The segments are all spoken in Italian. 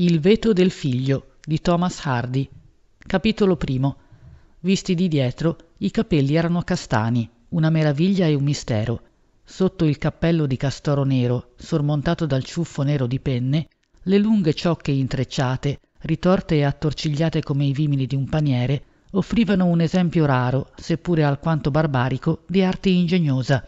Il veto del figlio di Thomas Hardy. Capitolo primo. Visti di dietro, i capelli erano castani, una meraviglia e un mistero. Sotto il cappello di castoro nero, sormontato dal ciuffo nero di penne, le lunghe ciocche intrecciate, ritorte e attorcigliate come i vimini di un paniere, offrivano un esempio raro, seppure alquanto barbarico, di arte ingegnosa,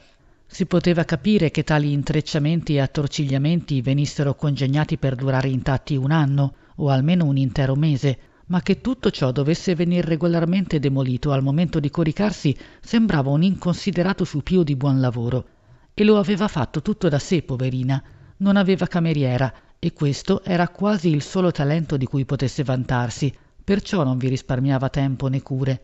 si poteva capire che tali intrecciamenti e attorcigliamenti venissero congegnati per durare intatti un anno, o almeno un intero mese, ma che tutto ciò dovesse venir regolarmente demolito al momento di coricarsi sembrava un inconsiderato supio di buon lavoro. E lo aveva fatto tutto da sé, poverina. Non aveva cameriera, e questo era quasi il solo talento di cui potesse vantarsi, perciò non vi risparmiava tempo né cure.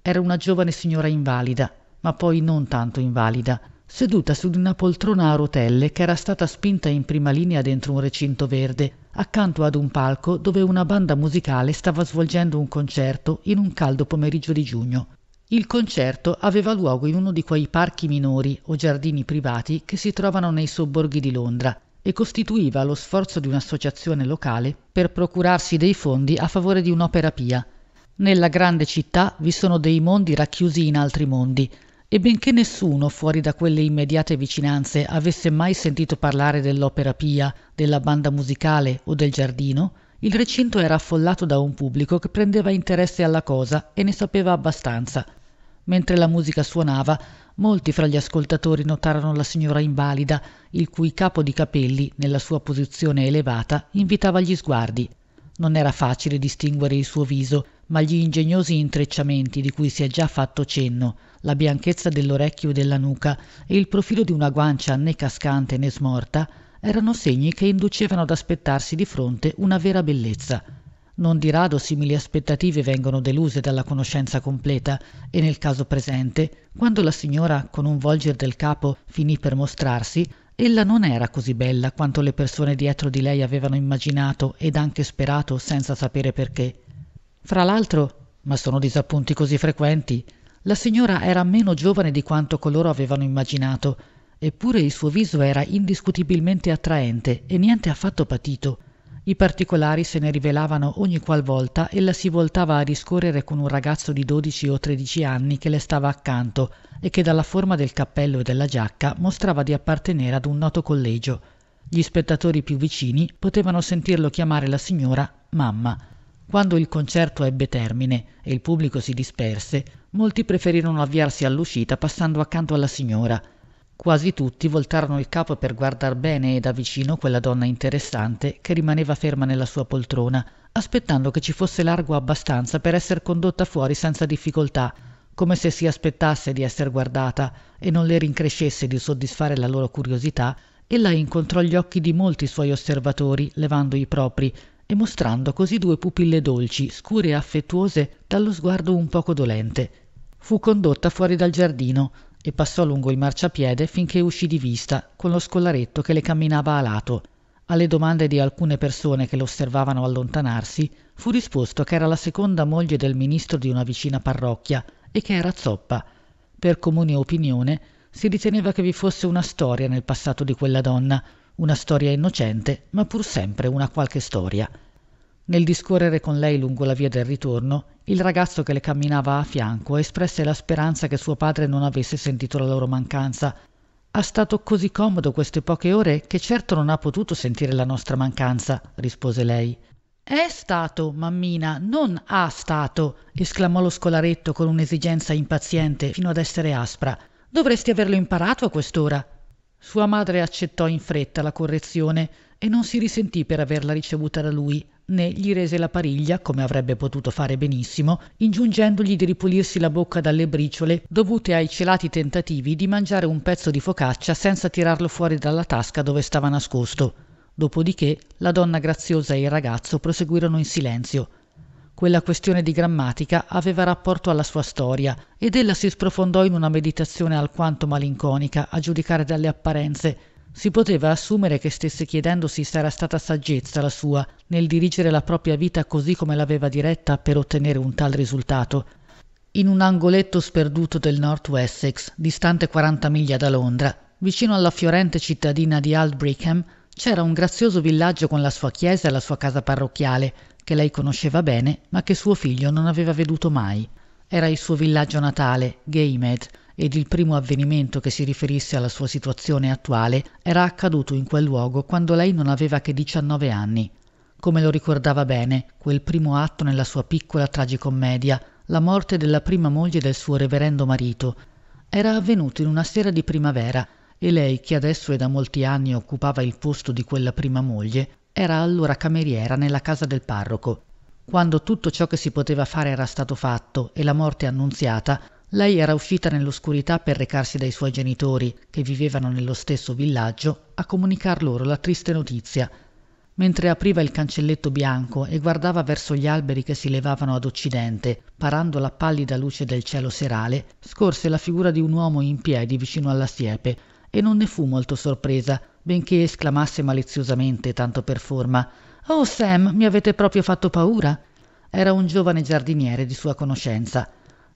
Era una giovane signora invalida, ma poi non tanto invalida seduta su una poltrona a rotelle che era stata spinta in prima linea dentro un recinto verde accanto ad un palco dove una banda musicale stava svolgendo un concerto in un caldo pomeriggio di giugno il concerto aveva luogo in uno di quei parchi minori o giardini privati che si trovano nei sobborghi di Londra e costituiva lo sforzo di un'associazione locale per procurarsi dei fondi a favore di un'opera pia. Nella grande città vi sono dei mondi racchiusi in altri mondi, e benché nessuno fuori da quelle immediate vicinanze avesse mai sentito parlare dell'opera pia della banda musicale o del giardino il recinto era affollato da un pubblico che prendeva interesse alla cosa e ne sapeva abbastanza mentre la musica suonava molti fra gli ascoltatori notarono la signora invalida il cui capo di capelli nella sua posizione elevata invitava gli sguardi non era facile distinguere il suo viso ma gli ingegnosi intrecciamenti di cui si è già fatto cenno la bianchezza dell'orecchio e della nuca e il profilo di una guancia né cascante né smorta erano segni che inducevano ad aspettarsi di fronte una vera bellezza non di rado simili aspettative vengono deluse dalla conoscenza completa e nel caso presente quando la signora con un volger del capo finì per mostrarsi ella non era così bella quanto le persone dietro di lei avevano immaginato ed anche sperato senza sapere perché fra l'altro ma sono disappunti così frequenti la signora era meno giovane di quanto coloro avevano immaginato eppure il suo viso era indiscutibilmente attraente e niente affatto patito i particolari se ne rivelavano ogni qual volta ella si voltava a discorrere con un ragazzo di dodici o tredici anni che le stava accanto e che dalla forma del cappello e della giacca mostrava di appartenere ad un noto collegio gli spettatori più vicini potevano sentirlo chiamare la signora mamma quando il concerto ebbe termine e il pubblico si disperse, molti preferirono avviarsi all'uscita passando accanto alla signora. Quasi tutti voltarono il capo per guardar bene e da vicino quella donna interessante che rimaneva ferma nella sua poltrona, aspettando che ci fosse largo abbastanza per essere condotta fuori senza difficoltà, come se si aspettasse di essere guardata e non le rincrescesse di soddisfare la loro curiosità, ella incontrò gli occhi di molti suoi osservatori, levando i propri, e mostrando così due pupille dolci scure e affettuose dallo sguardo un poco dolente fu condotta fuori dal giardino e passò lungo il marciapiede finché uscì di vista con lo scolaretto che le camminava a lato alle domande di alcune persone che l'osservavano allontanarsi fu risposto che era la seconda moglie del ministro di una vicina parrocchia e che era zoppa per comune opinione si riteneva che vi fosse una storia nel passato di quella donna una storia innocente, ma pur sempre una qualche storia. Nel discorrere con lei lungo la via del ritorno, il ragazzo che le camminava a fianco espresse la speranza che suo padre non avesse sentito la loro mancanza. Ha stato così comodo queste poche ore che certo non ha potuto sentire la nostra mancanza, rispose lei. È stato, mammina, non ha stato, esclamò lo scolaretto con un'esigenza impaziente fino ad essere aspra. Dovresti averlo imparato a quest'ora sua madre accettò in fretta la correzione e non si risentì per averla ricevuta da lui né gli rese la pariglia come avrebbe potuto fare benissimo ingiungendogli di ripulirsi la bocca dalle briciole dovute ai celati tentativi di mangiare un pezzo di focaccia senza tirarlo fuori dalla tasca dove stava nascosto Dopodiché la donna graziosa e il ragazzo proseguirono in silenzio quella questione di grammatica aveva rapporto alla sua storia ed ella si sprofondò in una meditazione alquanto malinconica a giudicare dalle apparenze si poteva assumere che stesse chiedendosi se era stata saggezza la sua nel dirigere la propria vita così come l'aveva diretta per ottenere un tal risultato in un angoletto sperduto del North Wessex, distante 40 miglia da Londra, vicino alla fiorente cittadina di Aldbrickham, c'era un grazioso villaggio con la sua chiesa e la sua casa parrocchiale, che lei conosceva bene, ma che suo figlio non aveva veduto mai. Era il suo villaggio natale, Gaimed, ed il primo avvenimento che si riferisse alla sua situazione attuale era accaduto in quel luogo quando lei non aveva che 19 anni. Come lo ricordava bene, quel primo atto nella sua piccola tragicommedia, la morte della prima moglie del suo reverendo marito, era avvenuto in una sera di primavera e lei, che adesso e da molti anni occupava il posto di quella prima moglie, era allora cameriera nella casa del parroco quando tutto ciò che si poteva fare era stato fatto e la morte annunziata lei era uscita nell'oscurità per recarsi dai suoi genitori che vivevano nello stesso villaggio a comunicar loro la triste notizia mentre apriva il cancelletto bianco e guardava verso gli alberi che si levavano ad occidente parando la pallida luce del cielo serale scorse la figura di un uomo in piedi vicino alla siepe e non ne fu molto sorpresa benché esclamasse maliziosamente tanto per forma oh sam mi avete proprio fatto paura era un giovane giardiniere di sua conoscenza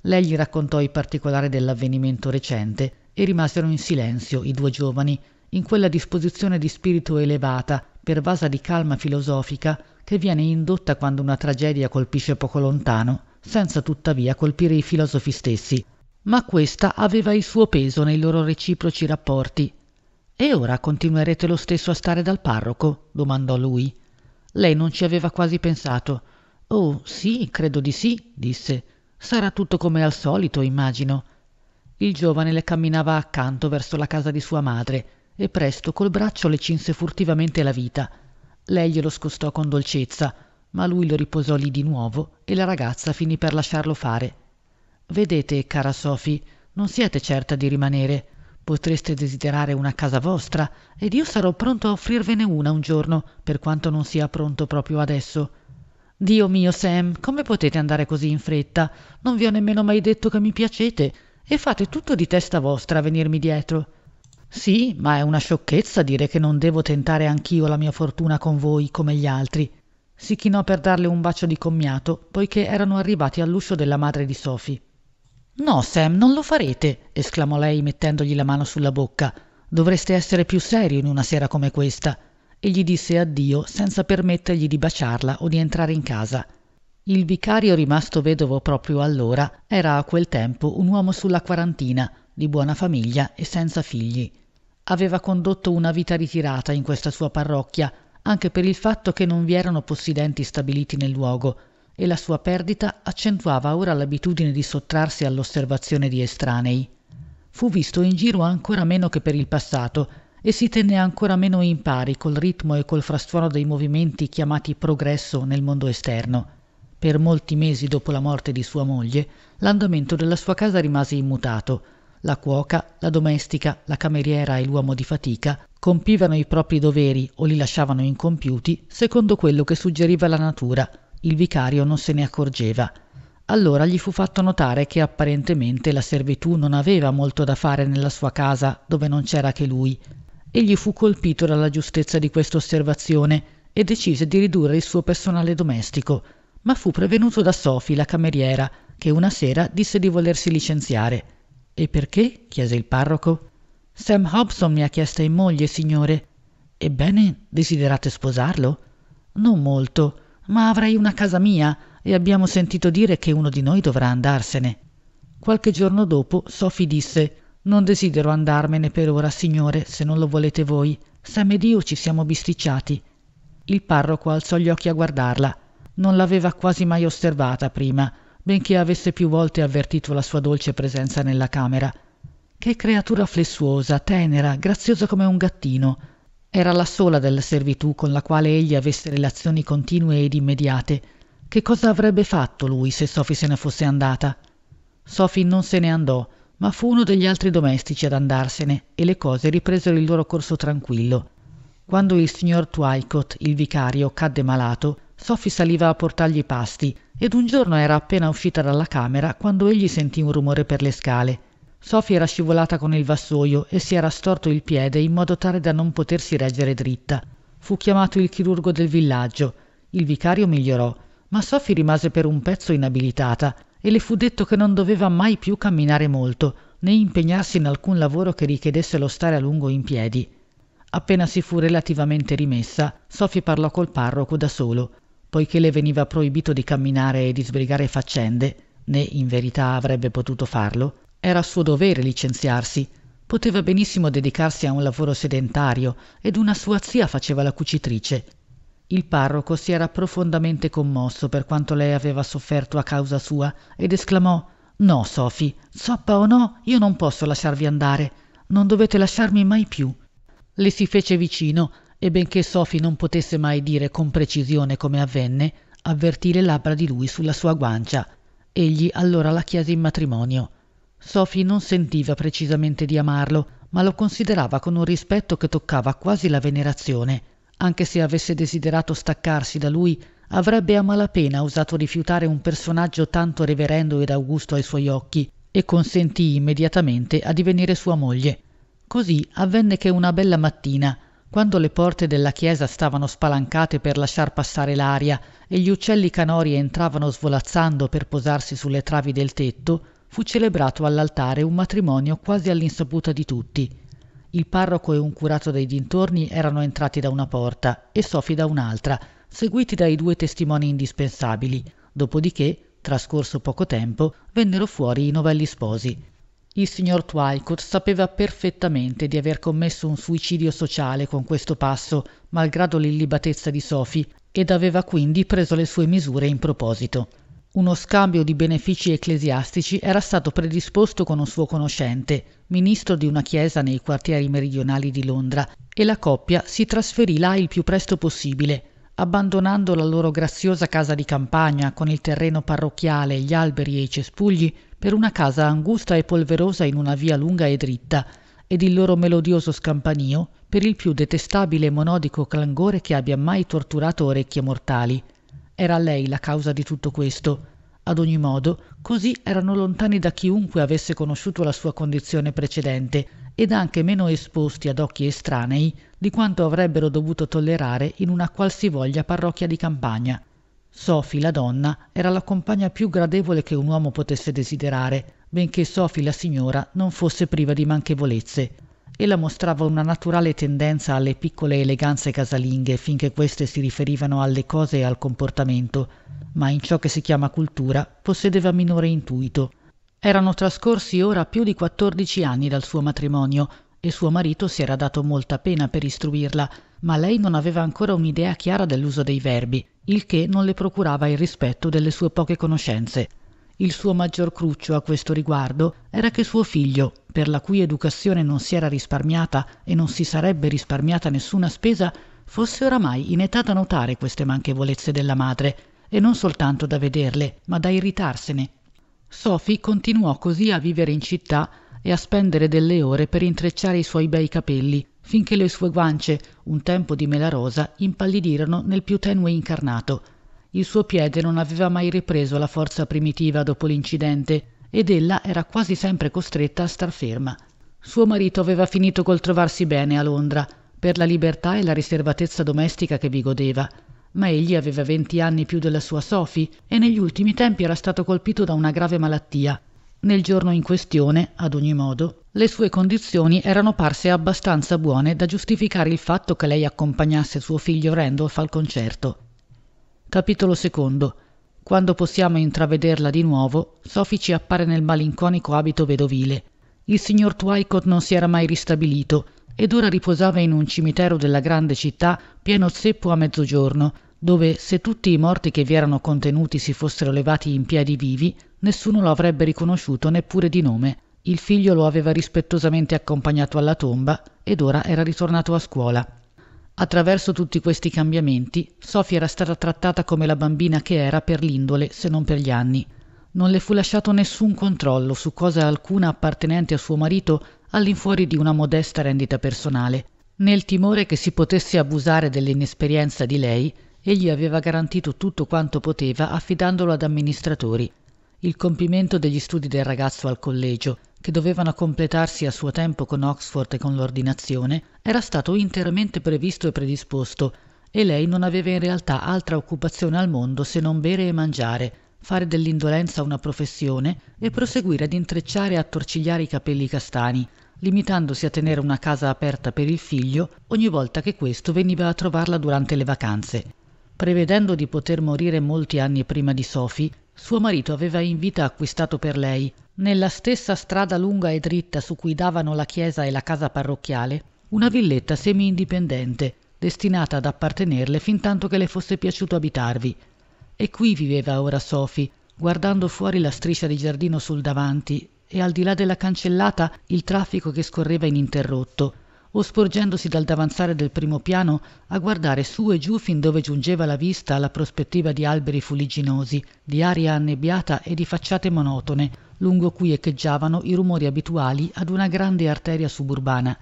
lei gli raccontò i particolari dell'avvenimento recente e rimasero in silenzio i due giovani in quella disposizione di spirito elevata pervasa di calma filosofica che viene indotta quando una tragedia colpisce poco lontano senza tuttavia colpire i filosofi stessi ma questa aveva il suo peso nei loro reciproci rapporti e ora continuerete lo stesso a stare dal parroco? domandò lui. Lei non ci aveva quasi pensato. Oh, sì, credo di sì, disse. Sarà tutto come al solito, immagino. Il giovane le camminava accanto verso la casa di sua madre e presto col braccio le cinse furtivamente la vita. Lei glielo scostò con dolcezza, ma lui lo riposò lì di nuovo e la ragazza finì per lasciarlo fare. Vedete, cara Sophie, non siete certa di rimanere potreste desiderare una casa vostra ed io sarò pronto a offrirvene una un giorno per quanto non sia pronto proprio adesso dio mio sam come potete andare così in fretta non vi ho nemmeno mai detto che mi piacete e fate tutto di testa vostra a venirmi dietro sì ma è una sciocchezza dire che non devo tentare anch'io la mia fortuna con voi come gli altri si chinò per darle un bacio di commiato poiché erano arrivati all'uscio della madre di sophie no sam non lo farete esclamò lei mettendogli la mano sulla bocca dovreste essere più serio in una sera come questa e gli disse addio senza permettergli di baciarla o di entrare in casa il vicario rimasto vedovo proprio allora era a quel tempo un uomo sulla quarantina di buona famiglia e senza figli aveva condotto una vita ritirata in questa sua parrocchia anche per il fatto che non vi erano possidenti stabiliti nel luogo e la sua perdita accentuava ora l'abitudine di sottrarsi all'osservazione di estranei fu visto in giro ancora meno che per il passato e si tenne ancora meno in pari col ritmo e col frastuono dei movimenti chiamati progresso nel mondo esterno per molti mesi dopo la morte di sua moglie l'andamento della sua casa rimase immutato la cuoca la domestica la cameriera e l'uomo di fatica compivano i propri doveri o li lasciavano incompiuti secondo quello che suggeriva la natura il vicario non se ne accorgeva. Allora gli fu fatto notare che apparentemente la servitù non aveva molto da fare nella sua casa dove non c'era che lui. Egli fu colpito dalla giustezza di questa osservazione e decise di ridurre il suo personale domestico, ma fu prevenuto da Sophie, la cameriera, che una sera disse di volersi licenziare. E perché? chiese il parroco. Sam Hobson mi ha chiesta in moglie, signore. Ebbene, desiderate sposarlo? Non molto ma avrei una casa mia e abbiamo sentito dire che uno di noi dovrà andarsene. Qualche giorno dopo Sophie disse Non desidero andarmene per ora, signore, se non lo volete voi. Sam ed io ci siamo bisticciati. Il parroco alzò gli occhi a guardarla. Non l'aveva quasi mai osservata prima, benché avesse più volte avvertito la sua dolce presenza nella camera. Che creatura flessuosa, tenera, graziosa come un gattino era la sola della servitù con la quale egli avesse relazioni continue ed immediate che cosa avrebbe fatto lui se sofi se ne fosse andata sofi non se ne andò ma fu uno degli altri domestici ad andarsene e le cose ripresero il loro corso tranquillo quando il signor twycott il vicario cadde malato sofi saliva a portargli i pasti ed un giorno era appena uscita dalla camera quando egli sentì un rumore per le scale Sophie era scivolata con il vassoio e si era storto il piede in modo tale da non potersi reggere dritta. Fu chiamato il chirurgo del villaggio. Il vicario migliorò, ma Sophie rimase per un pezzo inabilitata e le fu detto che non doveva mai più camminare molto, né impegnarsi in alcun lavoro che richiedesse lo stare a lungo in piedi. Appena si fu relativamente rimessa, Sophie parlò col parroco da solo, poiché le veniva proibito di camminare e di sbrigare faccende, né in verità avrebbe potuto farlo, era suo dovere licenziarsi poteva benissimo dedicarsi a un lavoro sedentario ed una sua zia faceva la cucitrice il parroco si era profondamente commosso per quanto lei aveva sofferto a causa sua ed esclamò no sofi zoppa o no io non posso lasciarvi andare non dovete lasciarmi mai più le si fece vicino e benché sofi non potesse mai dire con precisione come avvenne avvertì le labbra di lui sulla sua guancia egli allora la chiese in matrimonio sophie non sentiva precisamente di amarlo ma lo considerava con un rispetto che toccava quasi la venerazione anche se avesse desiderato staccarsi da lui avrebbe a mala pena osato rifiutare un personaggio tanto reverendo ed augusto ai suoi occhi e consentì immediatamente a divenire sua moglie così avvenne che una bella mattina quando le porte della chiesa stavano spalancate per lasciar passare l'aria e gli uccelli canori entravano svolazzando per posarsi sulle travi del tetto fu celebrato all'altare un matrimonio quasi all'insaputa di tutti. Il parroco e un curato dei dintorni erano entrati da una porta e Sofi da un'altra, seguiti dai due testimoni indispensabili, dopodiché, trascorso poco tempo, vennero fuori i novelli sposi. Il signor Twycott sapeva perfettamente di aver commesso un suicidio sociale con questo passo, malgrado l'illibatezza di Sophie, ed aveva quindi preso le sue misure in proposito. Uno scambio di benefici ecclesiastici era stato predisposto con un suo conoscente, ministro di una chiesa nei quartieri meridionali di Londra, e la coppia si trasferì là il più presto possibile, abbandonando la loro graziosa casa di campagna con il terreno parrocchiale, gli alberi e i cespugli, per una casa angusta e polverosa in una via lunga e dritta, ed il loro melodioso scampanio per il più detestabile e monodico clangore che abbia mai torturato orecchie mortali era lei la causa di tutto questo ad ogni modo così erano lontani da chiunque avesse conosciuto la sua condizione precedente ed anche meno esposti ad occhi estranei di quanto avrebbero dovuto tollerare in una qualsivoglia parrocchia di campagna sofi la donna era la compagna più gradevole che un uomo potesse desiderare benché sofi la signora non fosse priva di manchevolezze Ella mostrava una naturale tendenza alle piccole eleganze casalinghe finché queste si riferivano alle cose e al comportamento, ma in ciò che si chiama cultura possedeva minore intuito. Erano trascorsi ora più di quattordici anni dal suo matrimonio e suo marito si era dato molta pena per istruirla, ma lei non aveva ancora un'idea chiara dell'uso dei verbi, il che non le procurava il rispetto delle sue poche conoscenze il suo maggior cruccio a questo riguardo era che suo figlio per la cui educazione non si era risparmiata e non si sarebbe risparmiata nessuna spesa fosse oramai in età da notare queste manchevolezze della madre e non soltanto da vederle ma da irritarsene sofì continuò così a vivere in città e a spendere delle ore per intrecciare i suoi bei capelli finché le sue guance un tempo di melarosa impallidirono nel più tenue incarnato il suo piede non aveva mai ripreso la forza primitiva dopo l'incidente ed ella era quasi sempre costretta a star ferma suo marito aveva finito col trovarsi bene a Londra per la libertà e la riservatezza domestica che vi godeva ma egli aveva venti anni più della sua Sophie e negli ultimi tempi era stato colpito da una grave malattia nel giorno in questione, ad ogni modo, le sue condizioni erano parse abbastanza buone da giustificare il fatto che lei accompagnasse suo figlio Randolph al concerto. Capitolo secondo. Quando possiamo intravederla di nuovo, Sofici appare nel malinconico abito vedovile. Il signor Twycott non si era mai ristabilito ed ora riposava in un cimitero della grande città pieno zeppo a mezzogiorno, dove se tutti i morti che vi erano contenuti si fossero levati in piedi vivi, nessuno lo avrebbe riconosciuto neppure di nome. Il figlio lo aveva rispettosamente accompagnato alla tomba ed ora era ritornato a scuola. Attraverso tutti questi cambiamenti, Sofia era stata trattata come la bambina che era per l'indole, se non per gli anni. Non le fu lasciato nessun controllo su cosa alcuna appartenente a suo marito all'infuori di una modesta rendita personale. Nel timore che si potesse abusare dell'inesperienza di lei, egli aveva garantito tutto quanto poteva affidandolo ad amministratori. Il compimento degli studi del ragazzo al collegio, che dovevano completarsi a suo tempo con Oxford e con l'ordinazione, era stato interamente previsto e predisposto, e lei non aveva in realtà altra occupazione al mondo se non bere e mangiare, fare dell'indolenza una professione e proseguire ad intrecciare e attorcigliare i capelli castani, limitandosi a tenere una casa aperta per il figlio ogni volta che questo veniva a trovarla durante le vacanze. Prevedendo di poter morire molti anni prima di Sophie, suo marito aveva in vita acquistato per lei, nella stessa strada lunga e dritta su cui davano la chiesa e la casa parrocchiale, una villetta semi-indipendente, destinata ad appartenerle fin tanto che le fosse piaciuto abitarvi. E qui viveva ora Sofi, guardando fuori la striscia di giardino sul davanti e al di là della cancellata il traffico che scorreva ininterrotto, o sporgendosi dal davanzale del primo piano a guardare su e giù fin dove giungeva la vista alla prospettiva di alberi fuligginosi, di aria annebbiata e di facciate monotone, lungo cui echeggiavano i rumori abituali ad una grande arteria suburbana.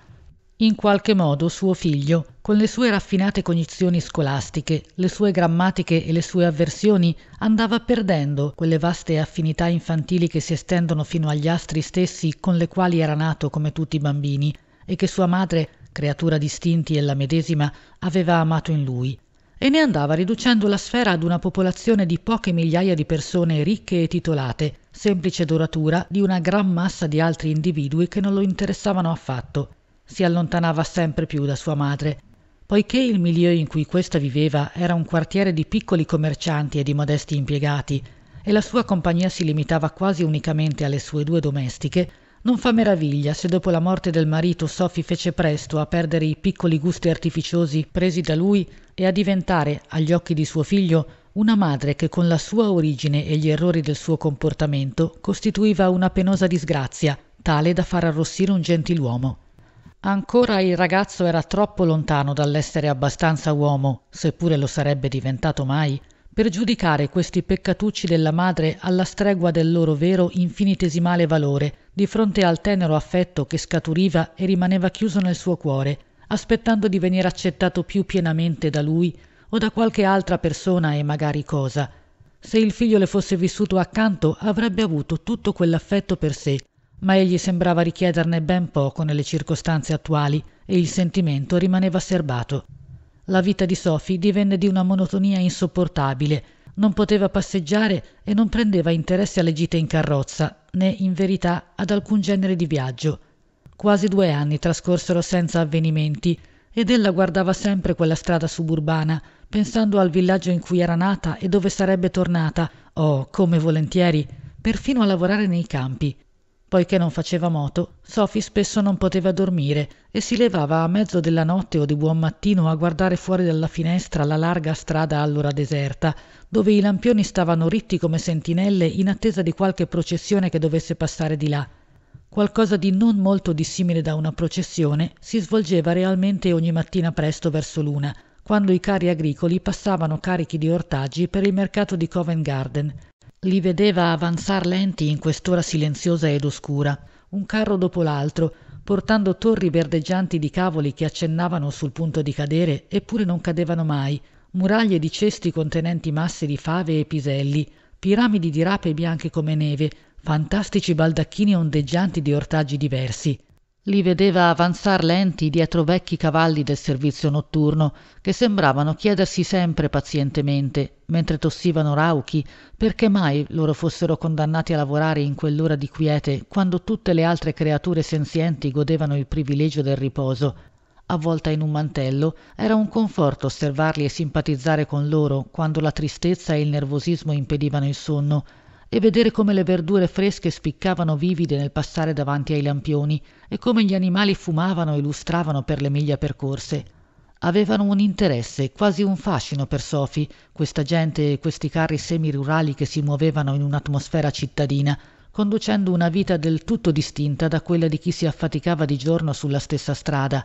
In qualche modo suo figlio, con le sue raffinate cognizioni scolastiche, le sue grammatiche e le sue avversioni, andava perdendo quelle vaste affinità infantili che si estendono fino agli astri stessi con le quali era nato come tutti i bambini e che sua madre, creatura distinti e la medesima, aveva amato in lui e ne andava riducendo la sfera ad una popolazione di poche migliaia di persone ricche e titolate, semplice doratura di una gran massa di altri individui che non lo interessavano affatto. Si allontanava sempre più da sua madre, poiché il milieu in cui questa viveva era un quartiere di piccoli commercianti e di modesti impiegati, e la sua compagnia si limitava quasi unicamente alle sue due domestiche, non fa meraviglia se dopo la morte del marito Sophie fece presto a perdere i piccoli gusti artificiosi presi da lui e a diventare, agli occhi di suo figlio, una madre che con la sua origine e gli errori del suo comportamento costituiva una penosa disgrazia, tale da far arrossire un gentiluomo. Ancora il ragazzo era troppo lontano dall'essere abbastanza uomo, seppure lo sarebbe diventato mai, per giudicare questi peccatucci della madre alla stregua del loro vero infinitesimale valore di fronte al tenero affetto che scaturiva e rimaneva chiuso nel suo cuore, aspettando di venire accettato più pienamente da lui o da qualche altra persona e magari cosa. Se il figlio le fosse vissuto accanto avrebbe avuto tutto quell'affetto per sé, ma egli sembrava richiederne ben poco nelle circostanze attuali e il sentimento rimaneva serbato. La vita di Sophie divenne di una monotonia insopportabile. Non poteva passeggiare e non prendeva interesse alle gite in carrozza, né in verità ad alcun genere di viaggio. Quasi due anni trascorsero senza avvenimenti ed ella guardava sempre quella strada suburbana, pensando al villaggio in cui era nata e dove sarebbe tornata, oh, come volentieri, perfino a lavorare nei campi poiché non faceva moto soffi spesso non poteva dormire e si levava a mezzo della notte o di buon mattino a guardare fuori dalla finestra la larga strada allora deserta dove i lampioni stavano ritti come sentinelle in attesa di qualche processione che dovesse passare di là qualcosa di non molto dissimile da una processione si svolgeva realmente ogni mattina presto verso l'una quando i carri agricoli passavano carichi di ortaggi per il mercato di covent garden li vedeva avanzar lenti in quest'ora silenziosa ed oscura un carro dopo l'altro portando torri verdeggianti di cavoli che accennavano sul punto di cadere eppure non cadevano mai muraglie di cesti contenenti masse di fave e piselli piramidi di rape bianche come neve fantastici baldacchini ondeggianti di ortaggi diversi li vedeva avanzar lenti dietro vecchi cavalli del servizio notturno che sembravano chiedersi sempre pazientemente mentre tossivano rauchi perché mai loro fossero condannati a lavorare in quell'ora di quiete quando tutte le altre creature senzienti godevano il privilegio del riposo avvolta in un mantello era un conforto osservarli e simpatizzare con loro quando la tristezza e il nervosismo impedivano il sonno e vedere come le verdure fresche spiccavano vivide nel passare davanti ai lampioni e come gli animali fumavano e lustravano per le miglia percorse avevano un interesse quasi un fascino per Sophie questa gente e questi carri semirurali che si muovevano in un'atmosfera cittadina conducendo una vita del tutto distinta da quella di chi si affaticava di giorno sulla stessa strada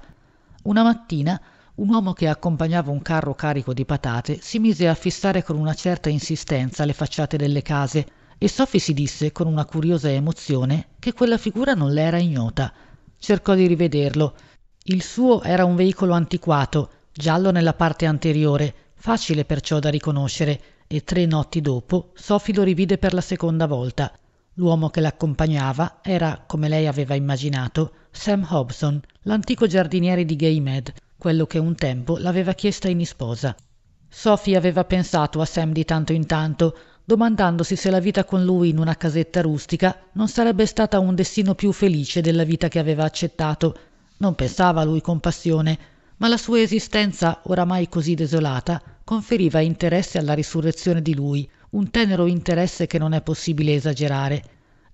una mattina un uomo che accompagnava un carro carico di patate si mise a fissare con una certa insistenza le facciate delle case e sofi si disse con una curiosa emozione che quella figura non le era ignota cercò di rivederlo il suo era un veicolo antiquato giallo nella parte anteriore facile perciò da riconoscere e tre notti dopo sofi lo rivide per la seconda volta l'uomo che l'accompagnava era come lei aveva immaginato sam hobson l'antico giardiniere di gaymed quello che un tempo l'aveva chiesta in isposa sofi aveva pensato a sam di tanto in tanto domandandosi se la vita con lui in una casetta rustica non sarebbe stata un destino più felice della vita che aveva accettato. Non pensava a lui con passione, ma la sua esistenza, oramai così desolata, conferiva interesse alla risurrezione di lui, un tenero interesse che non è possibile esagerare.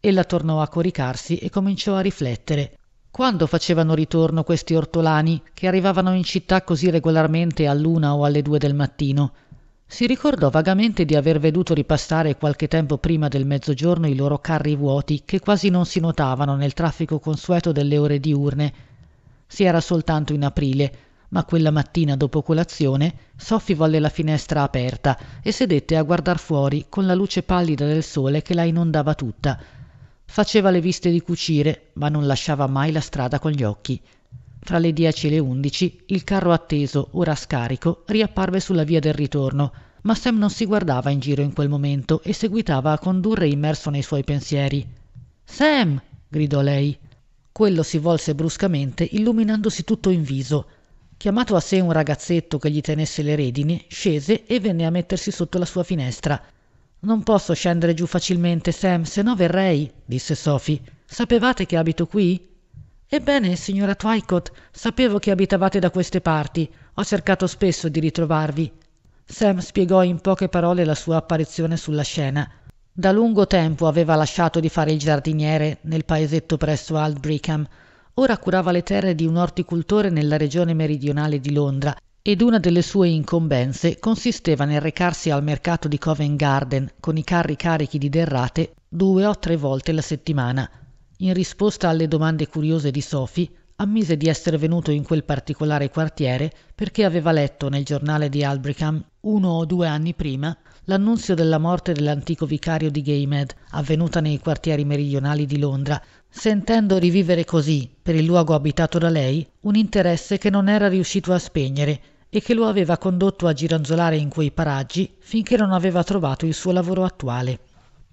Ella tornò a coricarsi e cominciò a riflettere. Quando facevano ritorno questi ortolani che arrivavano in città così regolarmente all'una o alle due del mattino? Si ricordò vagamente di aver veduto ripassare qualche tempo prima del mezzogiorno i loro carri vuoti che quasi non si notavano nel traffico consueto delle ore diurne. Si era soltanto in aprile, ma quella mattina dopo colazione Soffi volle la finestra aperta e sedette a guardar fuori con la luce pallida del sole che la inondava tutta. Faceva le viste di cucire, ma non lasciava mai la strada con gli occhi. Tra le 10 e le 11 il carro atteso, ora scarico, riapparve sulla via del ritorno, ma Sam non si guardava in giro in quel momento e seguitava a condurre immerso nei suoi pensieri. Sam! gridò lei. Quello si volse bruscamente, illuminandosi tutto in viso. Chiamato a sé un ragazzetto che gli tenesse le redini, scese e venne a mettersi sotto la sua finestra. Non posso scendere giù facilmente, Sam, se no verrei, disse Sophie. Sapevate che abito qui? ebbene signora twycott sapevo che abitavate da queste parti ho cercato spesso di ritrovarvi sam spiegò in poche parole la sua apparizione sulla scena da lungo tempo aveva lasciato di fare il giardiniere nel paesetto presso aldbrickham ora curava le terre di un orticoltore nella regione meridionale di londra ed una delle sue incombenze consisteva nel recarsi al mercato di Covent Garden con i carri carichi di derrate due o tre volte la settimana in risposta alle domande curiose di Sophie, ammise di essere venuto in quel particolare quartiere perché aveva letto nel giornale di Albricham, uno o due anni prima, l'annunzio della morte dell'antico vicario di Gaymed, avvenuta nei quartieri meridionali di Londra, sentendo rivivere così, per il luogo abitato da lei, un interesse che non era riuscito a spegnere e che lo aveva condotto a giranzolare in quei paraggi finché non aveva trovato il suo lavoro attuale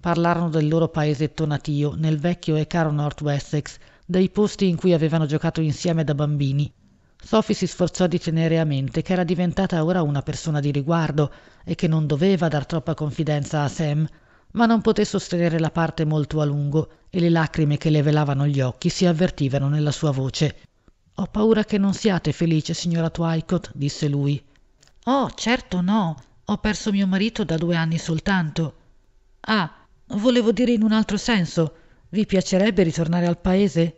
parlarono del loro paesetto natio nel vecchio e caro North Wessex, dei posti in cui avevano giocato insieme da bambini. Sophie si sforzò di tenere a mente che era diventata ora una persona di riguardo e che non doveva dar troppa confidenza a Sam, ma non poté sostenere la parte molto a lungo e le lacrime che le velavano gli occhi si avvertivano nella sua voce. Ho paura che non siate felice, signora Twycott, disse lui. Oh, certo no. Ho perso mio marito da due anni soltanto. Ah, Volevo dire in un altro senso. Vi piacerebbe ritornare al paese?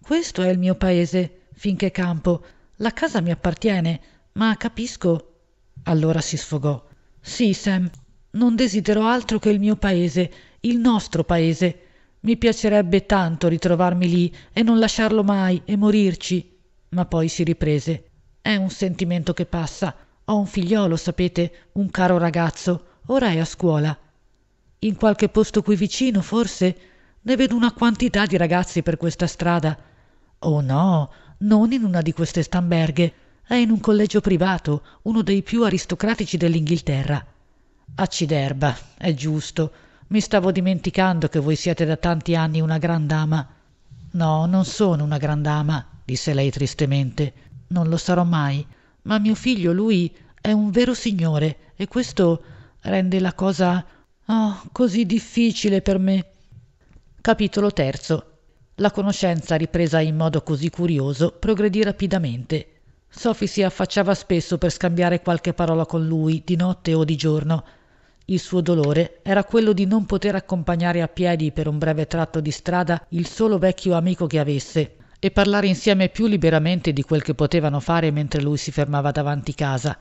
Questo è il mio paese, finché campo. La casa mi appartiene, ma capisco. Allora si sfogò. Sì, Sam, non desidero altro che il mio paese, il nostro paese. Mi piacerebbe tanto ritrovarmi lì e non lasciarlo mai e morirci. Ma poi si riprese. È un sentimento che passa. Ho un figliolo, sapete, un caro ragazzo. Ora è a scuola in qualche posto qui vicino forse ne vedo una quantità di ragazzi per questa strada oh no non in una di queste stamberghe è in un collegio privato uno dei più aristocratici dell'inghilterra a ciderba è giusto mi stavo dimenticando che voi siete da tanti anni una gran dama no non sono una gran dama disse lei tristemente non lo sarò mai ma mio figlio lui è un vero signore e questo rende la cosa ah cosí difficile per me Capitolo terzo. la conoscenza ripresa in modo così curioso progredì rapidamente sofi si affacciava spesso per scambiare qualche parola con lui di notte o di giorno il suo dolore era quello di non poter accompagnare a piedi per un breve tratto di strada il solo vecchio amico che avesse e parlare insieme più liberamente di quel che potevano fare mentre lui si fermava davanti casa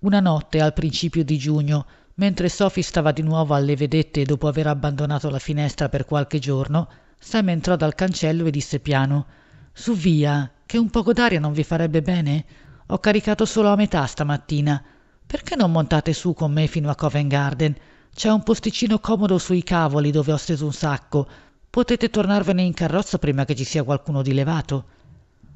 una notte al principio di giugno mentre sophie stava di nuovo alle vedette dopo aver abbandonato la finestra per qualche giorno sam entrò dal cancello e disse piano su via che un poco d'aria non vi farebbe bene ho caricato solo a metà stamattina perché non montate su con me fino a covent garden c'è un posticino comodo sui cavoli dove ho steso un sacco potete tornarvene in carrozza prima che ci sia qualcuno di levato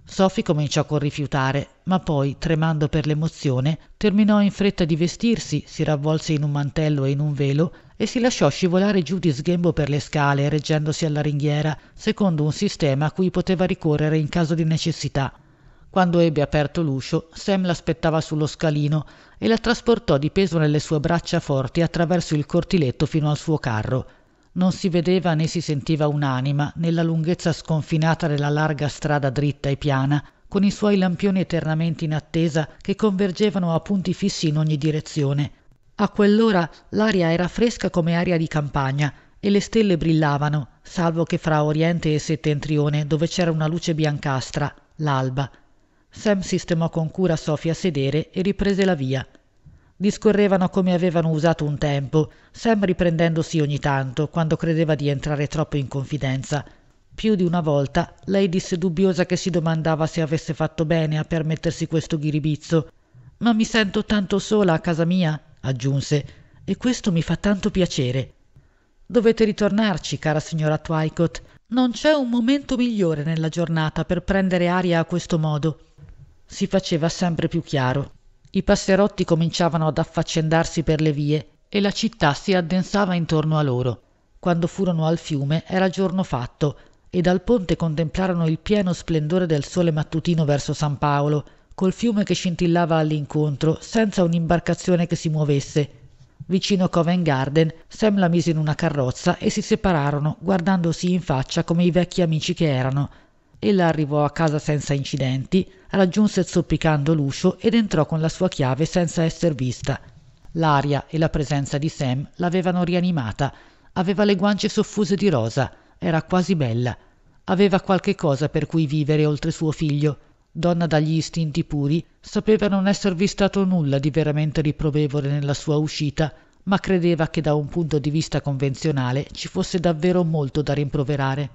Sophie cominciò col rifiutare, ma poi, tremando per l'emozione, terminò in fretta di vestirsi, si ravvolse in un mantello e in un velo e si lasciò scivolare giù di sghembo per le scale, reggendosi alla ringhiera, secondo un sistema a cui poteva ricorrere in caso di necessità. Quando ebbe aperto l'uscio, Sam l'aspettava sullo scalino e la trasportò di peso nelle sue braccia forti attraverso il cortiletto fino al suo carro non si vedeva né si sentiva un'anima nella lunghezza sconfinata della larga strada dritta e piana con i suoi lampioni eternamente in attesa che convergevano a punti fissi in ogni direzione a quell'ora l'aria era fresca come aria di campagna e le stelle brillavano salvo che fra oriente e settentrione dove c'era una luce biancastra l'alba sam sistemò con cura Sofia a sedere e riprese la via discorrevano come avevano usato un tempo sam riprendendosi ogni tanto quando credeva di entrare troppo in confidenza più di una volta lei disse dubbiosa che si domandava se avesse fatto bene a permettersi questo ghiribizzo ma mi sento tanto sola a casa mia aggiunse e questo mi fa tanto piacere dovete ritornarci cara signora twycott non c'è un momento migliore nella giornata per prendere aria a questo modo si faceva sempre più chiaro i passerotti cominciavano ad affaccendarsi per le vie e la città si addensava intorno a loro quando furono al fiume era giorno fatto e dal ponte contemplarono il pieno splendore del sole mattutino verso san paolo col fiume che scintillava all'incontro senza un'imbarcazione che si muovesse. vicino covent garden sam la mise in una carrozza e si separarono guardandosi in faccia come i vecchi amici che erano Ella arrivò a casa senza incidenti, raggiunse zoppicando l'uscio ed entrò con la sua chiave senza esser vista. L'aria e la presenza di Sam l'avevano rianimata. Aveva le guance soffuse di rosa, era quasi bella. Aveva qualche cosa per cui vivere oltre suo figlio. Donna dagli istinti puri, sapeva non esservi stato nulla di veramente riprovevole nella sua uscita, ma credeva che da un punto di vista convenzionale ci fosse davvero molto da rimproverare.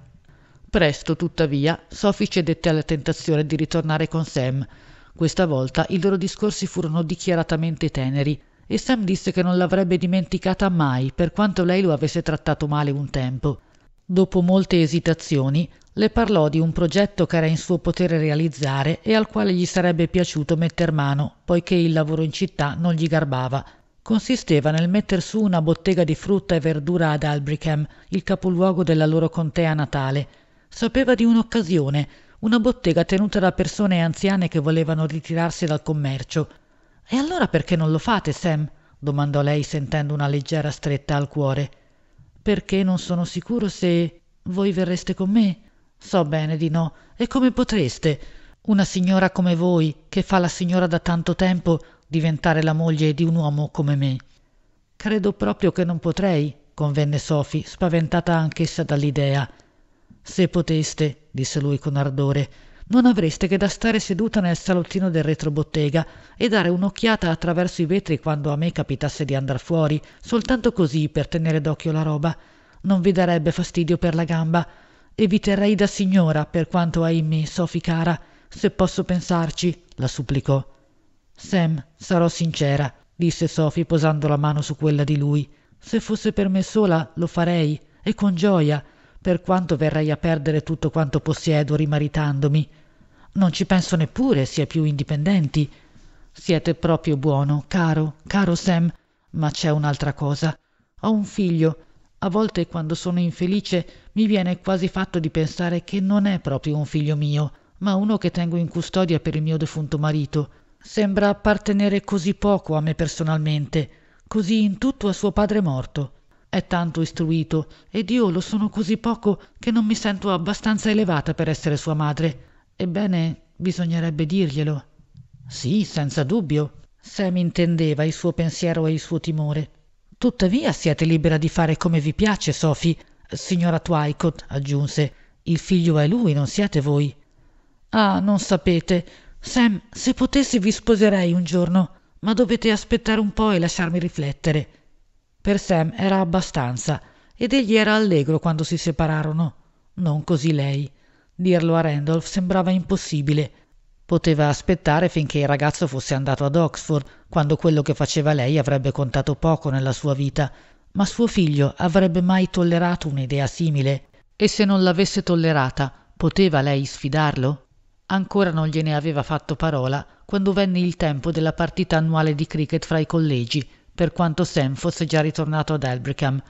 Presto, tuttavia, Sophie cedette alla tentazione di ritornare con Sam. Questa volta i loro discorsi furono dichiaratamente teneri e Sam disse che non l'avrebbe dimenticata mai per quanto lei lo avesse trattato male un tempo. Dopo molte esitazioni, le parlò di un progetto che era in suo potere realizzare e al quale gli sarebbe piaciuto metter mano, poiché il lavoro in città non gli garbava. Consisteva nel metter su una bottega di frutta e verdura ad Albrickham, il capoluogo della loro contea natale, sapeva di un'occasione una bottega tenuta da persone anziane che volevano ritirarsi dal commercio e allora perché non lo fate sam domandò lei sentendo una leggera stretta al cuore perché non sono sicuro se voi verreste con me so bene di no e come potreste una signora come voi che fa la signora da tanto tempo diventare la moglie di un uomo come me credo proprio che non potrei convenne sofi spaventata anch'essa dall'idea se poteste disse lui con ardore non avreste che da stare seduta nel salottino del retrobottega e dare un'occhiata attraverso i vetri quando a me capitasse di andar fuori soltanto così per tenere d'occhio la roba non vi darebbe fastidio per la gamba e vi terrei da signora per quanto è in me sofi cara se posso pensarci la supplicò sam sarò sincera disse sofi posando la mano su quella di lui se fosse per me sola lo farei e con gioia, per quanto verrei a perdere tutto quanto possiedo rimaritandomi. Non ci penso neppure, si è più indipendenti. Siete proprio buono, caro, caro Sam, ma c'è un'altra cosa. Ho un figlio. A volte quando sono infelice mi viene quasi fatto di pensare che non è proprio un figlio mio, ma uno che tengo in custodia per il mio defunto marito. Sembra appartenere così poco a me personalmente, così in tutto a suo padre morto è tanto istruito ed io lo sono così poco che non mi sento abbastanza elevata per essere sua madre ebbene bisognerebbe dirglielo sì senza dubbio Sam intendeva il suo pensiero e il suo timore tuttavia siete libera di fare come vi piace sofy signora twycott aggiunse il figlio è lui non siete voi ah non sapete sam se potessi vi sposerei un giorno ma dovete aspettare un po e lasciarmi riflettere per Sam era abbastanza ed egli era allegro quando si separarono. Non così lei. Dirlo a Randolph sembrava impossibile. Poteva aspettare finché il ragazzo fosse andato ad Oxford, quando quello che faceva lei avrebbe contato poco nella sua vita, ma suo figlio avrebbe mai tollerato un'idea simile? E se non l'avesse tollerata, poteva lei sfidarlo? Ancora non gliene aveva fatto parola quando venne il tempo della partita annuale di cricket fra i collegi, per quanto sam fosse già ritornato ad elbrickham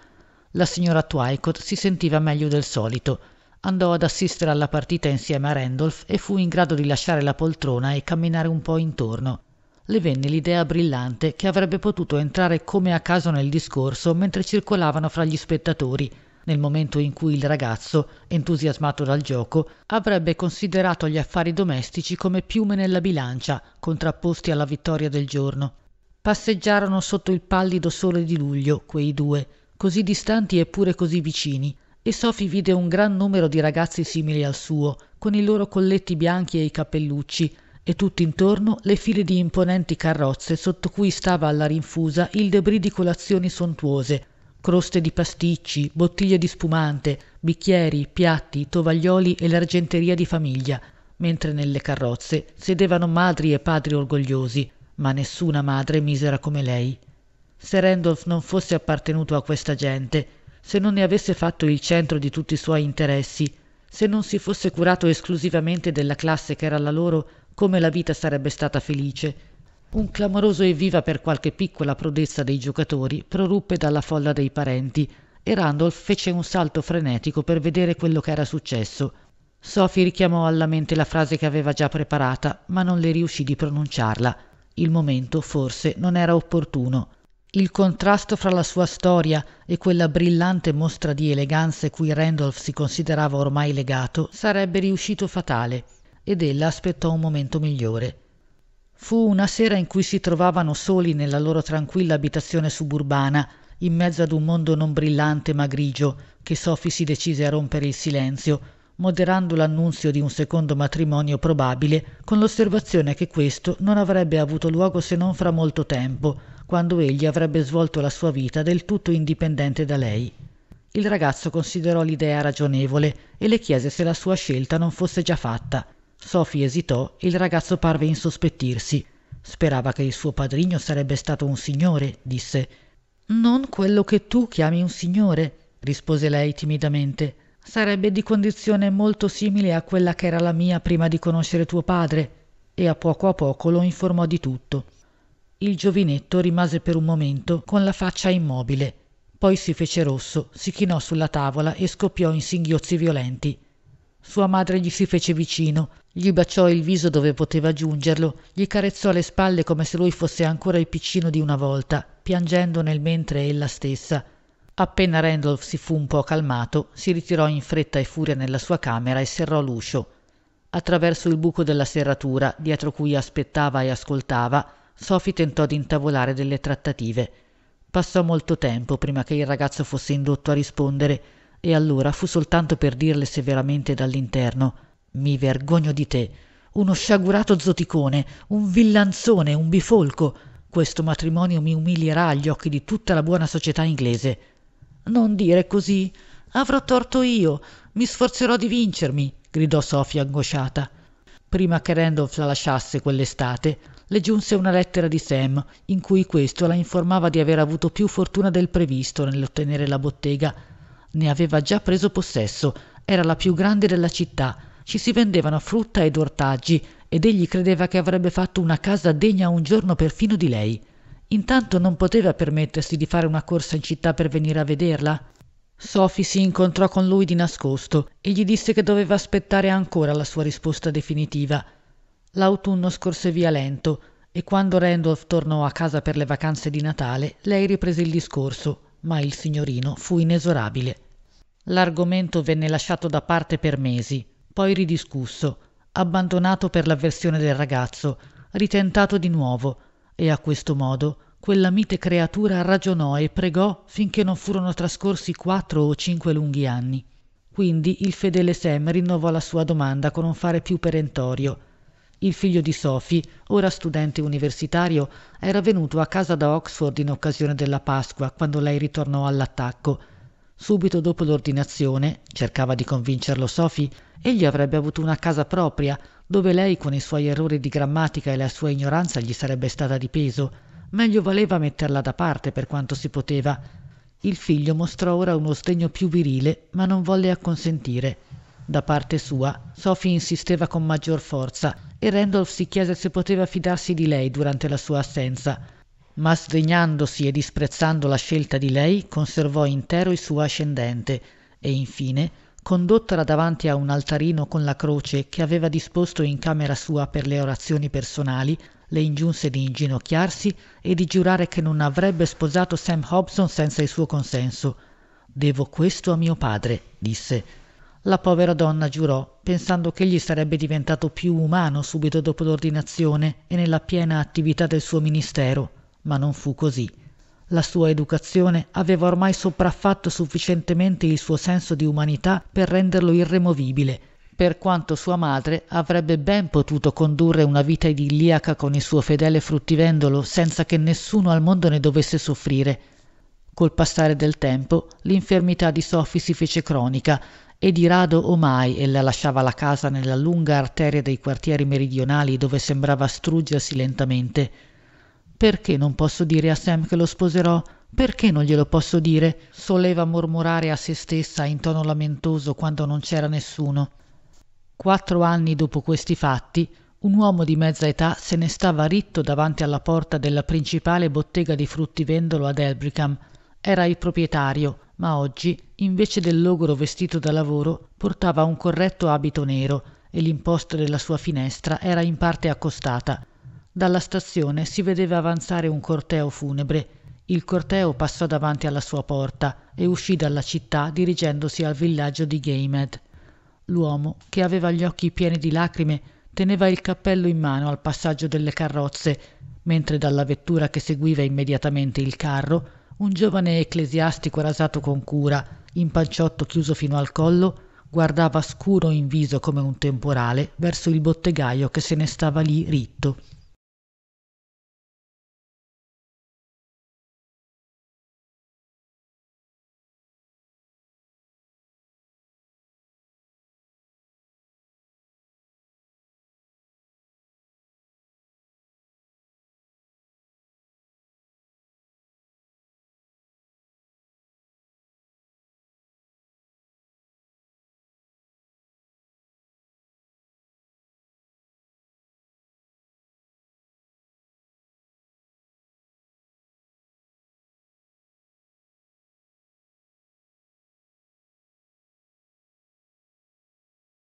la signora twycott si sentiva meglio del solito andò ad assistere alla partita insieme a randolph e fu in grado di lasciare la poltrona e camminare un po intorno le venne l'idea brillante che avrebbe potuto entrare come a caso nel discorso mentre circolavano fra gli spettatori nel momento in cui il ragazzo entusiasmato dal gioco avrebbe considerato gli affari domestici come piume nella bilancia contrapposti alla vittoria del giorno passeggiarono sotto il pallido sole di luglio quei due così distanti eppure così vicini e sofì vide un gran numero di ragazzi simili al suo con i loro colletti bianchi e i cappellucci e tutt'intorno le file di imponenti carrozze sotto cui stava alla rinfusa il debris di colazioni sontuose croste di pasticci bottiglie di spumante bicchieri piatti tovaglioli e l'argenteria di famiglia mentre nelle carrozze sedevano madri e padri orgogliosi ma nessuna madre misera come lei se randolph non fosse appartenuto a questa gente se non ne avesse fatto il centro di tutti i suoi interessi se non si fosse curato esclusivamente della classe che era la loro come la vita sarebbe stata felice un clamoroso evviva per qualche piccola prodezza dei giocatori proruppe dalla folla dei parenti e Randolph fece un salto frenetico per vedere quello che era successo. Sophie richiamò alla mente la frase che aveva già preparata, ma non le riuscì di pronunciarla. Il momento forse non era opportuno. Il contrasto fra la sua storia e quella brillante mostra di eleganze cui Randolph si considerava ormai legato sarebbe riuscito fatale, ed ella aspettò un momento migliore. Fu una sera in cui si trovavano soli nella loro tranquilla abitazione suburbana, in mezzo ad un mondo non brillante ma grigio, che Sophie si decise a rompere il silenzio moderando l'annunzio di un secondo matrimonio probabile con l'osservazione che questo non avrebbe avuto luogo se non fra molto tempo, quando egli avrebbe svolto la sua vita del tutto indipendente da lei. Il ragazzo considerò l'idea ragionevole e le chiese se la sua scelta non fosse già fatta. Sophie esitò e il ragazzo parve insospettirsi. Sperava che il suo padrigno sarebbe stato un signore, disse. Non quello che tu chiami un signore, rispose lei timidamente sarebbe di condizione molto simile a quella che era la mia prima di conoscere tuo padre, e a poco a poco lo informò di tutto. Il giovinetto rimase per un momento con la faccia immobile, poi si fece rosso, si chinò sulla tavola e scoppiò in singhiozzi violenti. Sua madre gli si fece vicino, gli baciò il viso dove poteva giungerlo, gli carezzò le spalle come se lui fosse ancora il piccino di una volta, piangendo nel mentre ella stessa, appena randolph si fu un po calmato si ritirò in fretta e furia nella sua camera e serrò l'uscio attraverso il buco della serratura dietro cui aspettava e ascoltava sofi tentò d'intavolare delle trattative passò molto tempo prima che il ragazzo fosse indotto a rispondere e allora fu soltanto per dirle severamente dall'interno mi vergogno di te uno sciagurato zoticone un villanzone un bifolco questo matrimonio mi umilierà agli occhi di tutta la buona società inglese non dire così avrò torto io Mi sforzerò di vincermi gridò sofia angosciata prima che randolph la lasciasse quell'estate le giunse una lettera di sam in cui questo la informava di aver avuto più fortuna del previsto nell'ottenere la bottega ne aveva già preso possesso era la più grande della città ci si vendevano frutta ed ortaggi ed egli credeva che avrebbe fatto una casa degna un giorno perfino di lei intanto non poteva permettersi di fare una corsa in città per venire a vederla sofi si incontrò con lui di nascosto e gli disse che doveva aspettare ancora la sua risposta definitiva l'autunno scorse via lento e quando randolph tornò a casa per le vacanze di natale lei riprese il discorso ma il signorino fu inesorabile l'argomento venne lasciato da parte per mesi poi ridiscusso abbandonato per l'avversione del ragazzo ritentato di nuovo e a questo modo quella mite creatura ragionò e pregò finché non furono trascorsi quattro o cinque lunghi anni quindi il fedele Sam rinnovò la sua domanda con un fare più perentorio il figlio di sofì ora studente universitario era venuto a casa da oxford in occasione della pasqua quando lei ritornò all'attacco subito dopo l'ordinazione cercava di convincerlo sofì egli avrebbe avuto una casa propria dove lei con i suoi errori di grammatica e la sua ignoranza gli sarebbe stata di peso meglio valeva metterla da parte per quanto si poteva il figlio mostrò ora uno sdegno più virile ma non volle acconsentire da parte sua sofì insisteva con maggior forza e randolph si chiese se poteva fidarsi di lei durante la sua assenza ma sdegnandosi e disprezzando la scelta di lei conservò intero il suo ascendente e infine condottala davanti a un altarino con la croce che aveva disposto in camera sua per le orazioni personali le ingiunse di inginocchiarsi e di giurare che non avrebbe sposato sam hobson senza il suo consenso devo questo a mio padre disse la povera donna giurò pensando che egli sarebbe diventato più umano subito dopo l'ordinazione e nella piena attività del suo ministero ma non fu così la sua educazione aveva ormai sopraffatto sufficientemente il suo senso di umanità per renderlo irremovibile per quanto sua madre avrebbe ben potuto condurre una vita idilliaca con il suo fedele fruttivendolo senza che nessuno al mondo ne dovesse soffrire col passare del tempo l'infermità di Sophie si fece cronica e di rado o mai ella lasciava la casa nella lunga arteria dei quartieri meridionali dove sembrava struggersi lentamente perché non posso dire a Sam che lo sposerò? Perché non glielo posso dire? soleva mormorare a se stessa in tono lamentoso quando non c'era nessuno. Quattro anni dopo questi fatti, un uomo di mezza età se ne stava ritto davanti alla porta della principale bottega di fruttivendolo ad Elbricam. Era il proprietario, ma oggi, invece del logoro vestito da lavoro, portava un corretto abito nero e l'imposto della sua finestra era in parte accostata. Dalla stazione si vedeva avanzare un corteo funebre. Il corteo passò davanti alla sua porta e uscì dalla città dirigendosi al villaggio di Gaimed. L'uomo, che aveva gli occhi pieni di lacrime, teneva il cappello in mano al passaggio delle carrozze, mentre dalla vettura che seguiva immediatamente il carro, un giovane ecclesiastico rasato con cura, in panciotto chiuso fino al collo, guardava scuro in viso come un temporale verso il bottegaio che se ne stava lì ritto.